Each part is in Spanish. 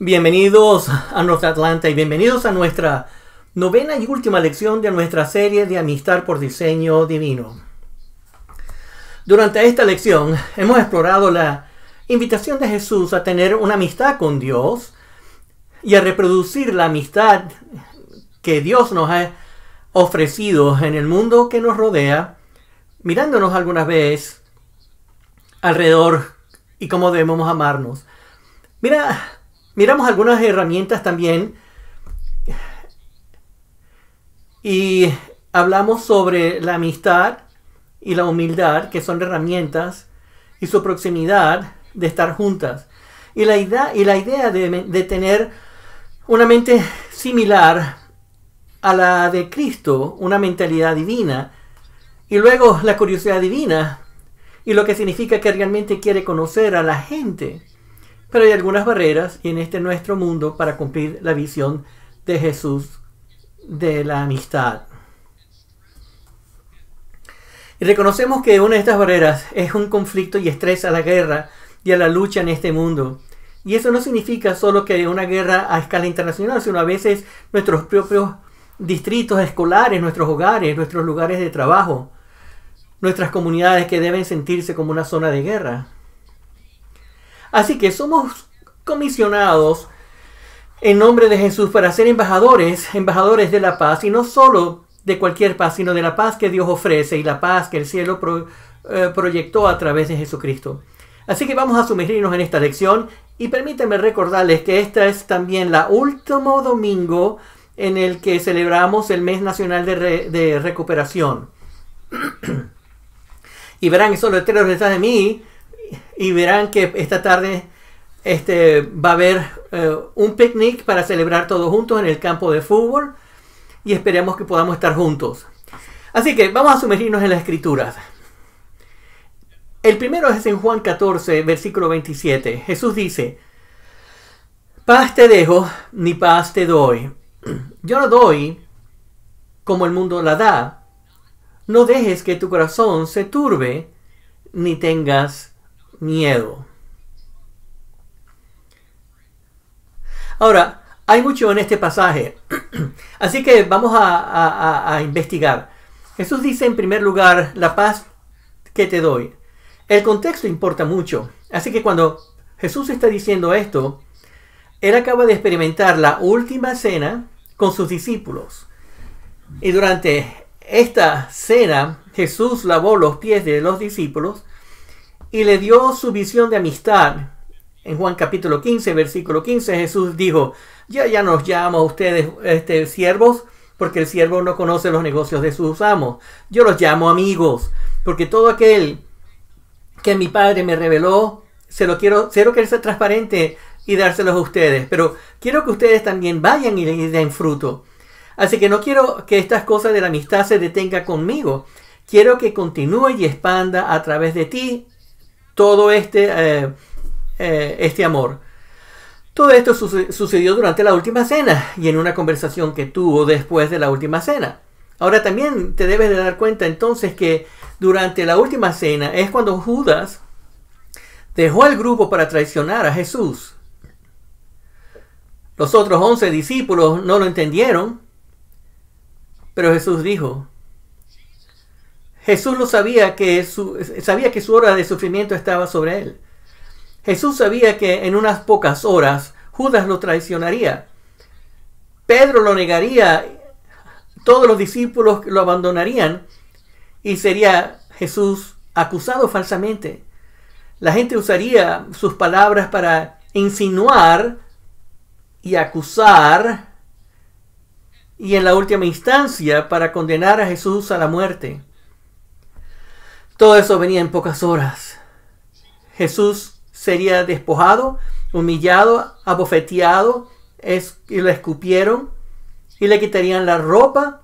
Bienvenidos a North Atlanta y bienvenidos a nuestra novena y última lección de nuestra serie de Amistad por Diseño Divino. Durante esta lección hemos explorado la invitación de Jesús a tener una amistad con Dios y a reproducir la amistad que Dios nos ha ofrecido en el mundo que nos rodea, mirándonos algunas veces alrededor y cómo debemos amarnos. Mira, Miramos algunas herramientas también y hablamos sobre la amistad y la humildad, que son herramientas, y su proximidad de estar juntas. Y la idea, y la idea de, de tener una mente similar a la de Cristo, una mentalidad divina, y luego la curiosidad divina, y lo que significa que realmente quiere conocer a la gente. Pero hay algunas barreras en este nuestro mundo para cumplir la visión de Jesús de la amistad. Y reconocemos que una de estas barreras es un conflicto y estrés a la guerra y a la lucha en este mundo. Y eso no significa solo que una guerra a escala internacional, sino a veces nuestros propios distritos escolares, nuestros hogares, nuestros lugares de trabajo, nuestras comunidades que deben sentirse como una zona de guerra. Así que somos comisionados en nombre de Jesús para ser embajadores, embajadores de la paz, y no solo de cualquier paz, sino de la paz que Dios ofrece y la paz que el cielo eh, proyectó a través de Jesucristo. Así que vamos a sumergirnos en esta lección y permítanme recordarles que esta es también la último domingo en el que celebramos el mes nacional de, recuperación. y verán, eso lo detrás de mí y verán que esta tarde este, va a haber eh, un picnic para celebrar todos juntos en el campo de fútbol y esperemos que podamos estar juntos. Así que vamos a sumergirnos en las escrituras. El primero es en Juan 14, versículo 27. Jesús dice, paz te dejo, ni paz te doy. Yo no doy como el mundo la da. No dejes que tu corazón se turbe, ni tengas miedo. Ahora, hay mucho en este pasaje, así que vamos a, a, investigar. Jesús dice en primer lugar, la paz que te doy. El contexto importa mucho, así que cuando Jesús está diciendo esto, él acaba de experimentar la última cena con sus discípulos. Y durante esta cena, Jesús lavó los pies de los discípulos y le dio su visión de amistad. En Juan capítulo 15, versículo 15, Jesús dijo, ya ya nos llamo a ustedes este, siervos, porque el siervo no conoce los negocios de sus amos. Yo los llamo amigos, porque todo aquel que mi padre me reveló, se lo quiero, quiero que sea transparente y dárselos a ustedes, pero quiero que ustedes también vayan y den fruto. Así que no quiero que estas cosas de la amistad se detenga conmigo. Quiero que continúe y expanda a través de ti todo este, eh, eh, este amor. Todo esto sucedió durante la última cena y en una conversación que tuvo después de la última cena. Ahora también te debes de dar cuenta entonces que durante la última cena es cuando Judas dejó el grupo para traicionar a Jesús. Los otros once discípulos no lo entendieron, pero Jesús dijo, Jesús lo sabía que su, sabía que su hora de sufrimiento estaba sobre él. Jesús sabía que en unas pocas horas Judas lo traicionaría. Pedro lo negaría, todos los discípulos lo abandonarían y sería Jesús acusado falsamente. La gente usaría sus palabras para insinuar y acusar y en la última instancia para condenar a Jesús a la muerte. Todo eso venía en pocas horas. Jesús sería despojado, humillado, abofeteado, es, y le escupieron, y le quitarían la ropa,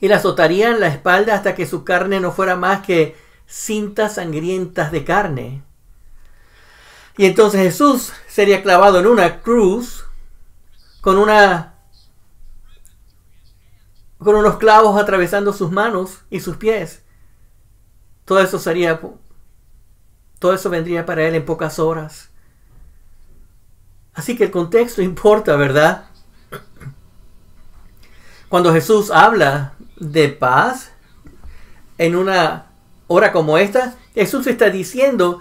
y le azotarían la espalda hasta que su carne no fuera más que cintas sangrientas de carne. Y entonces Jesús sería clavado en una cruz con una con unos clavos atravesando sus manos y sus pies. Todo eso todo eso vendría para él en pocas horas. Así que el contexto importa, ¿verdad? Cuando Jesús habla de paz en una hora como esta, Jesús está diciendo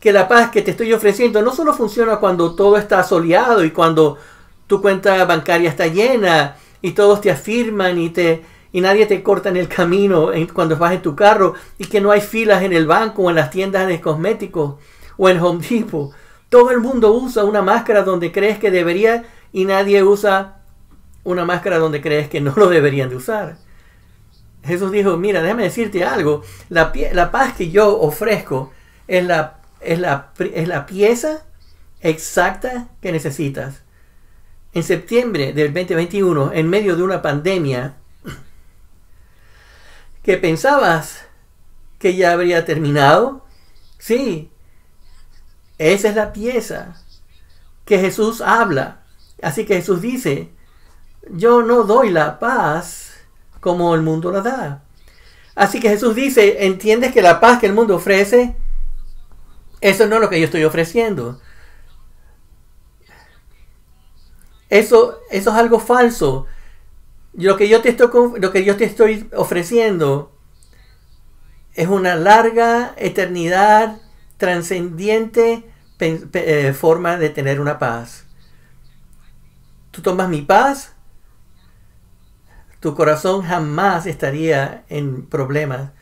que la paz que te estoy ofreciendo no solo funciona cuando todo está soleado y cuando tu cuenta bancaria está llena y todos te afirman y te y nadie te corta en el camino cuando vas en tu carro y que no hay filas en el banco o en las tiendas de cosméticos o en Home Depot. Todo el mundo usa una máscara donde crees que debería y nadie usa una máscara donde crees que no lo deberían de usar. Jesús dijo, mira, déjame decirte algo, la, la paz que yo ofrezco es la, es, es la pieza exacta que necesitas. En septiembre del 2021, en medio de una pandemia, que pensabas que ya habría terminado. Sí, esa es la pieza que Jesús habla. Así que Jesús dice, yo no doy la paz como el mundo la da. Así que Jesús dice, ¿entiendes que la paz que el mundo ofrece? Eso no es lo que yo estoy ofreciendo. Eso, eso es algo falso. Lo que yo te estoy, lo que yo te estoy ofreciendo es una larga eternidad trascendiente eh, forma de tener una paz. Tú tomas mi paz, tu corazón jamás estaría en problemas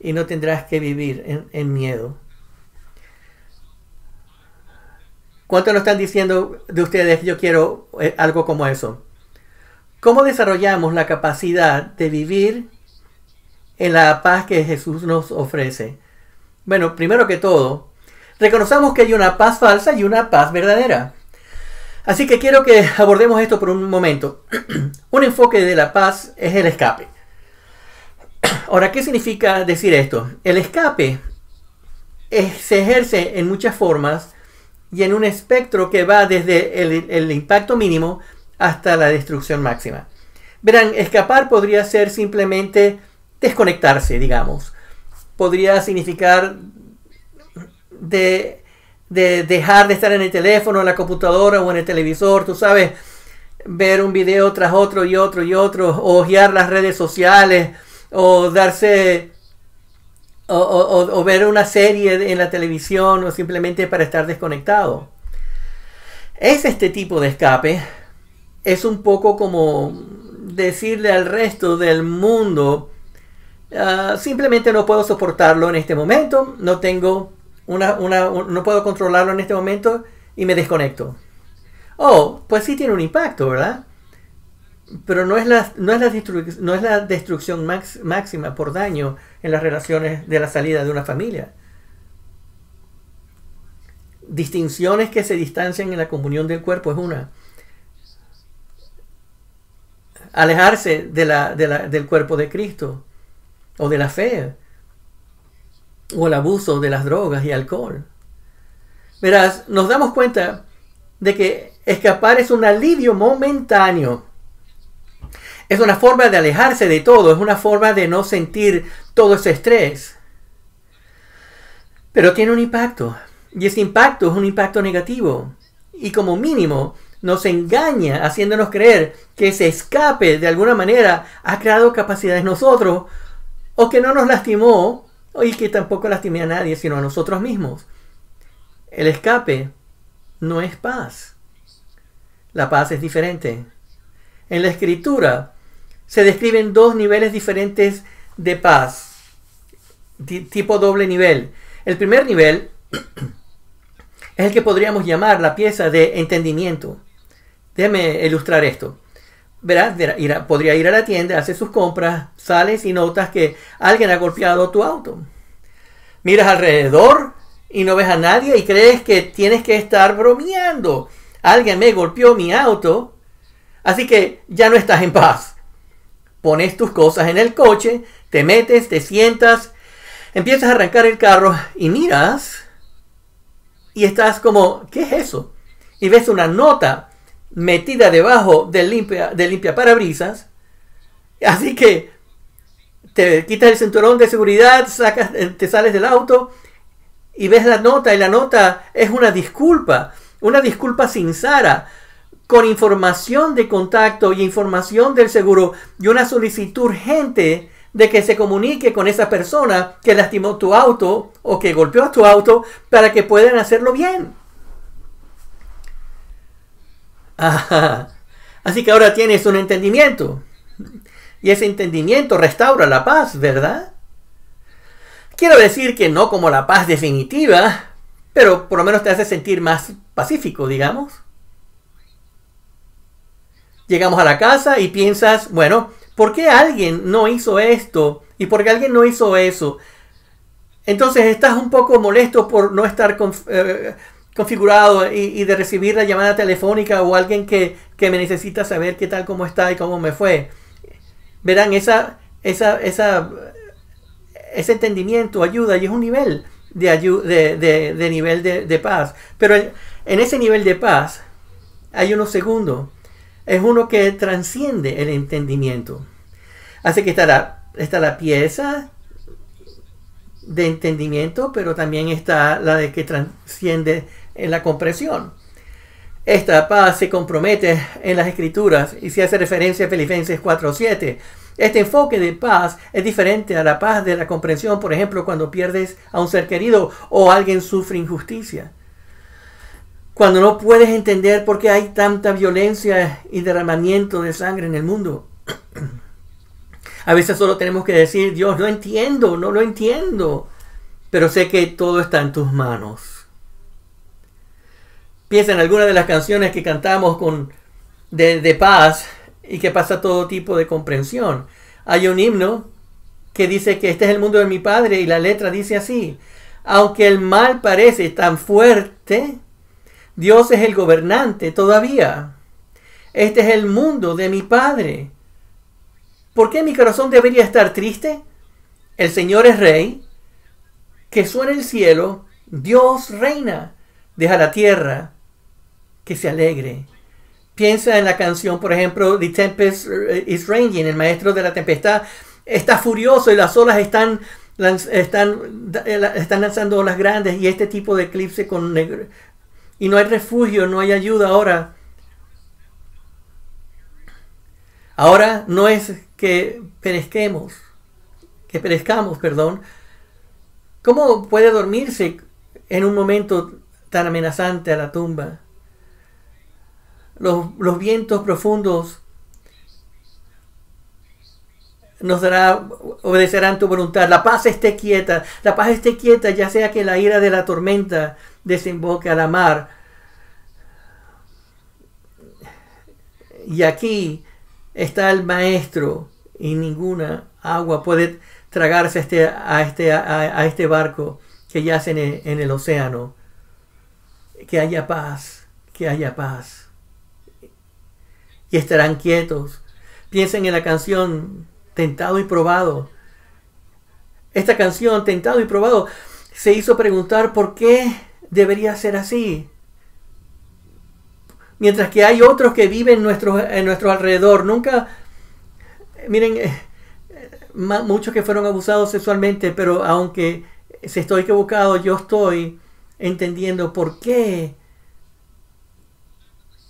y no tendrás que vivir en, miedo. ¿Cuánto nos están diciendo de ustedes? Yo quiero eh, algo como eso. ¿Cómo desarrollamos la capacidad de vivir en la paz que Jesús nos ofrece? Bueno, primero que todo, reconocemos que hay una paz falsa y una paz verdadera. Así que quiero que abordemos esto por un momento. un enfoque de la paz es el escape. Ahora, ¿qué significa decir esto? El escape se ejerce en muchas formas y en un espectro que va desde el impacto mínimo hasta la destrucción máxima. Verán, escapar podría ser simplemente desconectarse, digamos. Podría significar de, dejar de estar en el teléfono, en la computadora o en el televisor, tú sabes, ver un video tras otro y otro y otro, o ojear las redes sociales, o darse o, ver una serie en la televisión o simplemente para estar desconectado. Es este tipo de escape es un poco como decirle al resto del mundo, ah, simplemente no puedo soportarlo en este momento, no tengo una, no puedo controlarlo en este momento y me desconecto. Oh, pues sí tiene un impacto, ¿verdad? Pero no es la, no es no es la destrucción máxima por daño en las relaciones de la salida de una familia. Distinciones que se distancian en la comunión del cuerpo es una alejarse de del cuerpo de Cristo o de la fe o el abuso de las drogas y alcohol. Verás, nos damos cuenta de que escapar es un alivio momentáneo. Es una forma de alejarse de todo, es una forma de no sentir todo ese estrés. Pero tiene un impacto, y ese impacto es un impacto negativo. Y como mínimo, nos engaña haciéndonos creer que ese escape de alguna manera ha creado capacidades nosotros o que no nos lastimó y que tampoco lastimé a nadie sino a nosotros mismos. El escape no es paz. La paz es diferente. En la escritura se describen dos niveles diferentes de paz, tipo doble nivel. El primer nivel es el que podríamos llamar la pieza de entendimiento. Déjame ilustrar esto. Verás, podría ir a la tienda, hacer sus compras, sales y notas que alguien ha golpeado tu auto. Miras alrededor y no ves a nadie y crees que tienes que estar bromeando. Alguien me golpeó mi auto, así que ya no estás en paz. Pones tus cosas en el coche, te metes, te sientas, empiezas a arrancar el carro y miras y estás como, ¿qué es eso? Y ves una nota metida debajo del limpia, del limpia parabrisas. Así que te quitas el cinturón de seguridad, sacas, eh, te sales del auto y ves la nota y la nota es una disculpa, una disculpa sincera con información de contacto y información del seguro y una solicitud urgente de que se comunique con esa persona que lastimó tu auto o que golpeó a tu auto para que puedan hacerlo bien. así que ahora tienes un entendimiento. Y ese entendimiento restaura la paz, ¿verdad? Quiero decir que no como la paz definitiva, pero por lo menos te hace sentir más pacífico, digamos. Llegamos a la casa y piensas, bueno, ¿por qué alguien no hizo esto? ¿Y por qué alguien no hizo eso? Entonces estás un poco molesto por no estar... Con, eh, configurado y, de recibir la llamada telefónica o alguien que, me necesita saber qué tal, cómo está y cómo me fue. Verán, esa, esa, esa, ese entendimiento ayuda y es un nivel de, de, nivel de, paz. Pero en, ese nivel de paz hay uno segundo. Es uno que transciende el entendimiento. Así que está la, está la pieza de entendimiento, pero también está la de que transciende en la comprensión. Esta paz se compromete en las escrituras y se hace referencia a Filipenses 4.7. Este enfoque de paz es diferente a la paz de la comprensión, por ejemplo, cuando pierdes a un ser querido o alguien sufre injusticia. Cuando no puedes entender por qué hay tanta violencia y derramamiento de sangre en el mundo. A veces solo tenemos que decir, Dios, no entiendo, no lo entiendo, pero sé que todo está en tus manos. Piensa en alguna de las canciones que cantamos con, de, de paz y que pasa todo tipo de comprensión. Hay un himno que dice que este es el mundo de mi padre y la letra dice así, aunque el mal parece tan fuerte, Dios es el gobernante todavía. Este es el mundo de mi padre. ¿Por qué mi corazón debería estar triste? El Señor es rey, que suene el cielo, Dios reina, deja la tierra que se alegre. Piensa en la canción, por ejemplo, The Tempest eh, is Ranging, el maestro de la tempestad está furioso y las olas están, están, eh, están lanzando olas grandes y este tipo de eclipse con negro. Y no hay refugio, no hay ayuda ahora. Ahora no es que perezquemos, que perezcamos, perdón. ¿Cómo puede dormirse en un momento tan amenazante a la tumba? los, vientos profundos nos dará, obedecerán tu voluntad. La paz esté quieta, la paz esté quieta, ya sea que la ira de la tormenta desemboque a la mar. Y aquí está el maestro y ninguna agua puede tragarse a este, a este, este barco que yace en el océano. Que haya paz, que haya paz y estarán quietos. Piensen en la canción Tentado y Probado. Esta canción, Tentado y Probado, se hizo preguntar por qué debería ser así. Mientras que hay otros que viven en nuestro, en nuestro alrededor. Nunca, miren, eh, muchos que fueron abusados sexualmente, pero aunque se estoy equivocado, yo estoy entendiendo por qué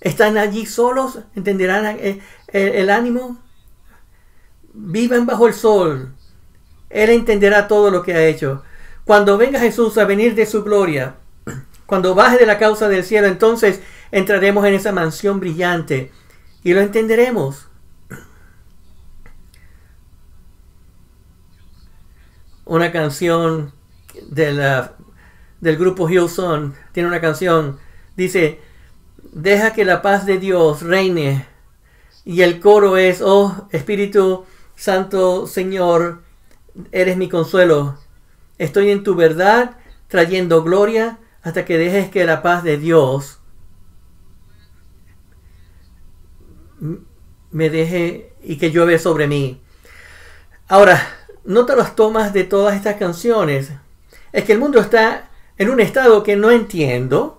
están allí solos, entenderán eh, el, ánimo. Vivan bajo el sol. Él entenderá todo lo que ha hecho. Cuando venga Jesús a venir de su gloria, cuando baje de la causa del cielo, entonces entraremos en esa mansión brillante y lo entenderemos. Una canción del grupo Hillsong tiene una canción, dice, deja que la paz de Dios reine. Y el coro es, oh Espíritu Santo Señor, eres mi consuelo. Estoy en tu verdad trayendo gloria hasta que dejes que la paz de Dios me deje y que llueve sobre mí. Ahora, nota las tomas de todas estas canciones. Es que el mundo está en un estado que no entiendo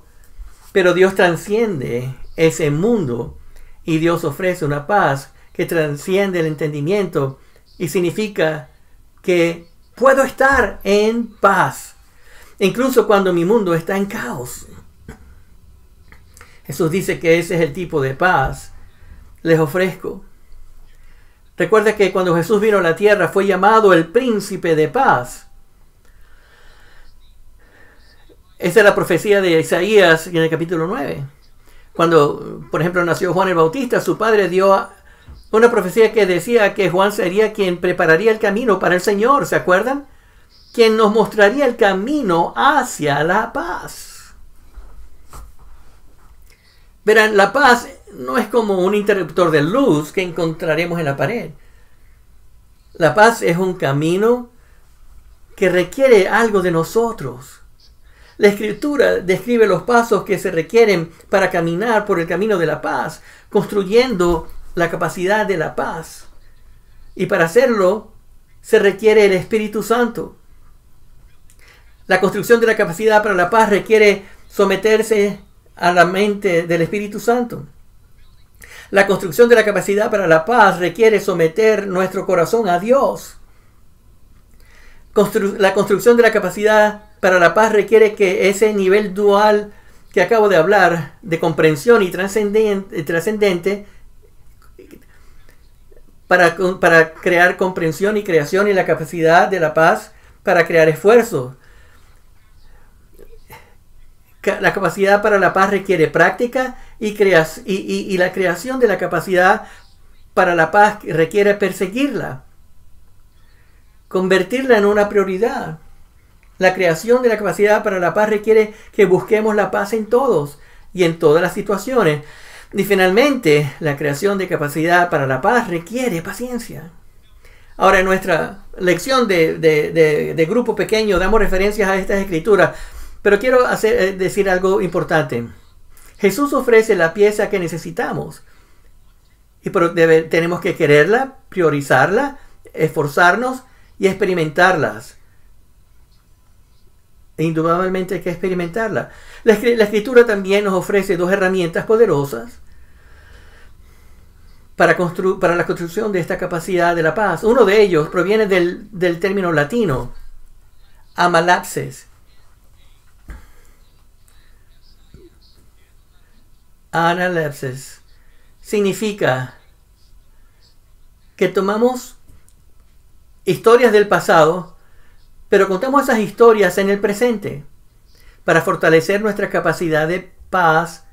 pero Dios transciende ese mundo y Dios ofrece una paz que transciende el entendimiento y significa que puedo estar en paz, incluso cuando mi mundo está en caos. Jesús dice que ese es el tipo de paz les ofrezco. Recuerda que cuando Jesús vino a la tierra fue llamado el príncipe de paz. Esa es la profecía de Isaías en el capítulo 9. Cuando, por ejemplo, nació Juan el Bautista, su padre dio una profecía que decía que Juan sería quien prepararía el camino para el Señor, ¿se acuerdan? Quien nos mostraría el camino hacia la paz. Verán, la paz no es como un interruptor de luz que encontraremos en la pared. La paz es un camino que requiere algo de nosotros la escritura describe los pasos que se requieren para caminar por el camino de la paz, construyendo la capacidad de la paz. Y para hacerlo se requiere el Espíritu Santo. La construcción de la capacidad para la paz requiere someterse a la mente del Espíritu Santo. La construcción de la capacidad para la paz requiere someter nuestro corazón a Dios. la construcción de la capacidad para la paz requiere que ese nivel dual que acabo de hablar, de comprensión y trascendente, eh, para, crear comprensión y creación y la capacidad de la paz para crear esfuerzo. La capacidad para la paz requiere práctica y, y la creación de la capacidad para la paz requiere perseguirla, convertirla en una prioridad. La creación de la capacidad para la paz requiere que busquemos la paz en todos y en todas las situaciones. Y finalmente, la creación de capacidad para la paz requiere paciencia. Ahora, en nuestra lección de, grupo pequeño damos referencias a estas escrituras, pero quiero hacer, eh, decir algo importante. Jesús ofrece la pieza que necesitamos, y pero tenemos que quererla, priorizarla, esforzarnos y experimentarlas. E indudablemente hay que experimentarla. La, escritura también nos ofrece dos herramientas poderosas para, para, la construcción de esta capacidad de la paz. Uno de ellos proviene del, término latino, amalapses. Analepsis significa que tomamos historias del pasado pero contamos esas historias en el presente para fortalecer nuestra capacidad de paz.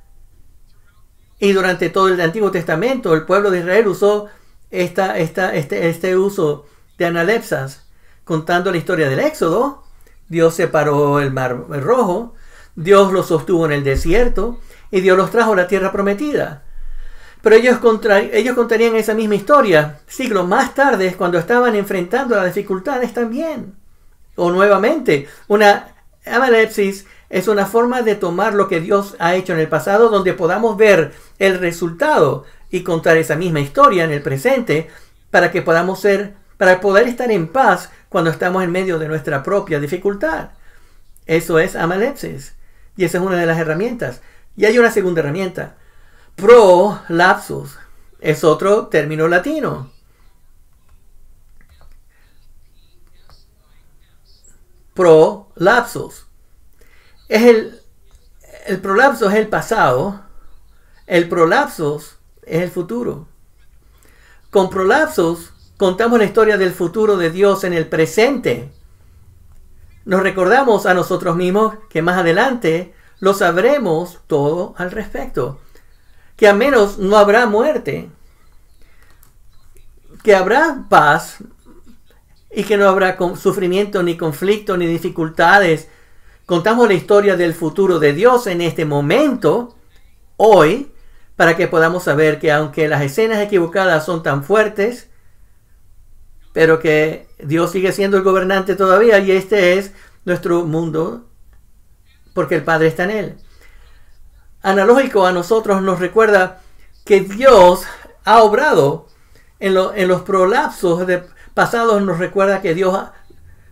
Y durante todo el Antiguo Testamento, el pueblo de Israel usó esta, este, este, uso de analepsas, contando la historia del Éxodo. Dios separó el mar rojo, Dios los sostuvo en el desierto y Dios los trajo a la tierra prometida. Pero ellos, ellos contarían esa misma historia siglos más tarde, cuando estaban enfrentando las dificultades también. O nuevamente, una Amalepsis es una forma de tomar lo que Dios ha hecho en el pasado donde podamos ver el resultado y contar esa misma historia en el presente para que podamos ser, para poder estar en paz cuando estamos en medio de nuestra propia dificultad. Eso es amalepsis. Y esa es una de las herramientas. Y hay una segunda herramienta. Prolapsus. Es otro término latino. prolapsos. Es el, el prolapso es el pasado, el prolapsos es el futuro. Con prolapsos contamos la historia del futuro de Dios en el presente. Nos recordamos a nosotros mismos que más adelante lo sabremos todo al respecto. Que a menos no habrá muerte. Que habrá paz y que no habrá sufrimiento, ni conflicto, ni dificultades. Contamos la historia del futuro de Dios en este momento, hoy, para que podamos saber que aunque las escenas equivocadas son tan fuertes, pero que Dios sigue siendo el gobernante todavía y este es nuestro mundo porque el Padre está en él. Analógico a nosotros nos recuerda que Dios ha obrado en, en los prolapsos de, pasados nos recuerda que Dios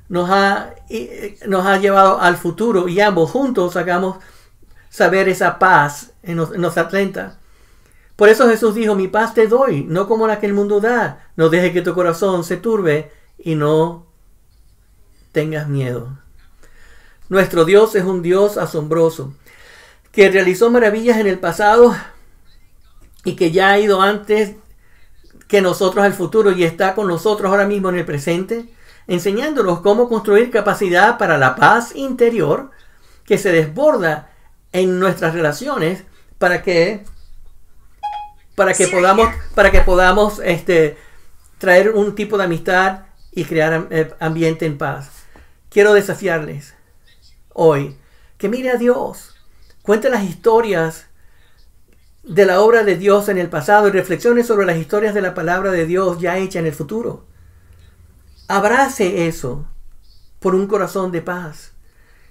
nos ha, nos ha llevado al futuro y ambos juntos hagamos saber esa paz en los, Por eso Jesús dijo, mi paz te doy, no como la que el mundo da. No deje que tu corazón se turbe y no tengas miedo. Nuestro Dios es un Dios asombroso, que realizó maravillas en el pasado y que ya ha ido antes que nosotros el futuro y está con nosotros ahora mismo en el presente, enseñándolos cómo construir capacidad para la paz interior que se desborda en nuestras relaciones para que para que podamos para que podamos este traer un tipo de amistad y crear eh, ambiente en paz. Quiero desafiarles hoy que mire a Dios, cuente las historias de la obra de Dios en el pasado y reflexiones sobre las historias de la palabra de Dios ya hecha en el futuro. Abrace eso por un corazón de paz.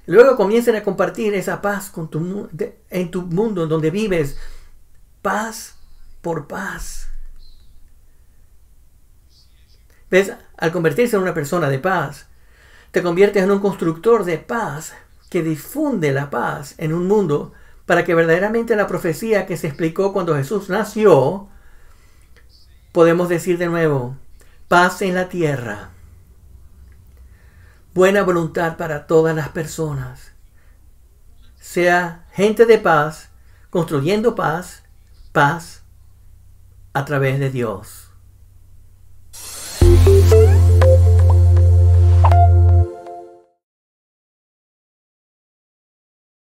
Luego comiencen a compartir esa paz con tu, en tu mundo en donde vives. Paz por paz. ¿Ves? Al convertirse en una persona de paz, te conviertes en un constructor de paz que difunde la paz en un mundo para que verdaderamente la profecía que se explicó cuando Jesús nació, podemos decir de nuevo, paz en la tierra, buena voluntad para todas las personas, sea gente de paz, construyendo paz, paz a través de Dios.